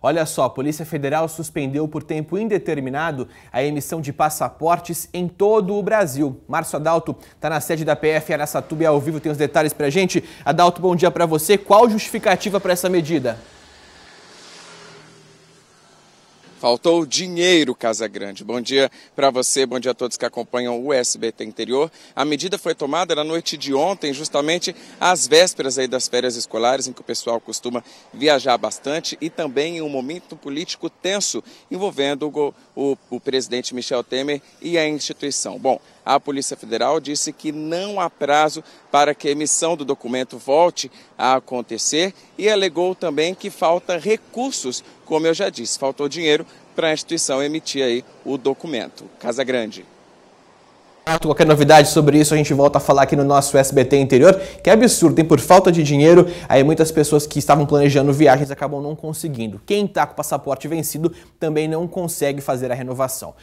Olha só, a Polícia Federal suspendeu por tempo indeterminado a emissão de passaportes em todo o Brasil. Márcio Adalto está na sede da PF Aracatuba e ao vivo tem os detalhes para gente. Adalto, bom dia para você. Qual justificativa para essa medida? Faltou dinheiro, Casa Grande. Bom dia para você, bom dia a todos que acompanham o SBT Interior. A medida foi tomada na noite de ontem, justamente às vésperas aí das férias escolares, em que o pessoal costuma viajar bastante, e também em um momento político tenso envolvendo o, o, o presidente Michel Temer e a instituição. Bom, a Polícia Federal disse que não há prazo para que a emissão do documento volte a acontecer e alegou também que falta recursos, como eu já disse, faltou dinheiro para a instituição emitir aí o documento. Casa Grande. Qualquer novidade sobre isso a gente volta a falar aqui no nosso SBT interior, que é absurdo, tem por falta de dinheiro, aí muitas pessoas que estavam planejando viagens acabam não conseguindo. Quem está com o passaporte vencido também não consegue fazer a renovação.